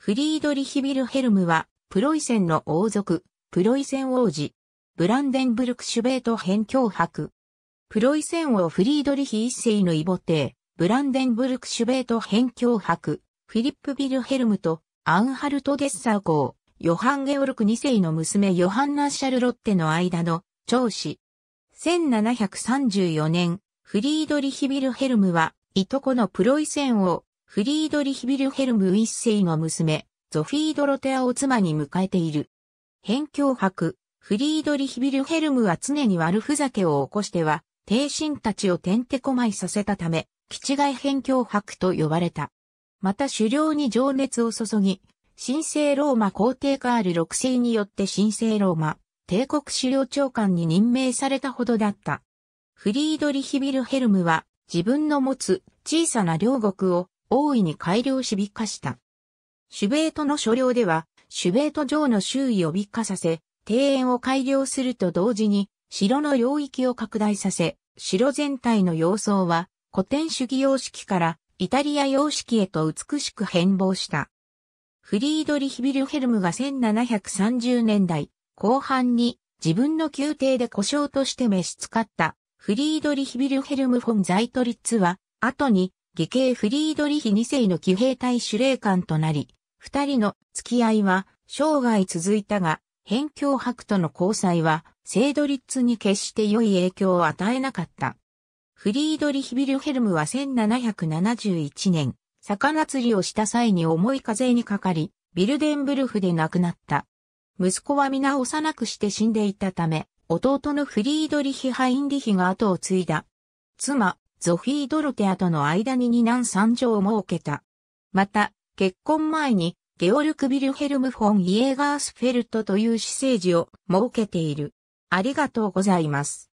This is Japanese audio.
フリードリヒビルヘルムは、プロイセンの王族、プロイセン王子、ブランデンブルクシュベート編境伯。プロイセン王フリードリヒ一世の異母帝、ブランデンブルクシュベート編境伯、フィリップ・ビルヘルムと、アンハルト・ゲッサー公、ヨハン・ゲオルク二世の娘ヨハンナ・シャルロッテの間の長子。1734年、フリードリヒビルヘルムは、いとこのプロイセン王、フリードリヒ・ビルヘルム一世の娘、ゾフィー・ドロテアを妻に迎えている。辺境博、フリードリヒ・ビルヘルムは常に悪ふざけを起こしては、帝神たちをてんてこまいさせたため、基地外辺境博と呼ばれた。また狩猟に情熱を注ぎ、神聖ローマ皇帝カール六世によって神聖ローマ、帝国狩猟長官に任命されたほどだった。フリードリヒ・ビルヘルムは、自分の持つ小さな領国を大いに改良し美化した。シュベートの所領では、シュベート城の周囲を美化させ、庭園を改良すると同時に、城の領域を拡大させ、城全体の様相は、古典主義様式からイタリア様式へと美しく変貌した。フリードリヒ・ビルヘルムが1730年代後半に自分の宮廷で故障として召し使ったフリードリヒ・ビルヘルム・フォン・ザイトリッツは後に義兄フリードリヒ2世の騎兵隊司令官となり、二人の付き合いは生涯続いたが、辺境博との交際は、セイドリッツに決して良い影響を与えなかった。フリードリヒ・ビルヘルムは1771年、魚釣りをした際に重い風にかかり、ビルデンブルフで亡くなった。息子は皆幼くして死んでいたため、弟のフリードリヒ・ハインリヒが後を継いだ。妻、ゾフィー・ドロテアとの間に二男三女を設けた。また、結婚前に、ゲオルク・ビルヘルム・フォン・イエーガースフェルトという私生児を設けている。ありがとうございます。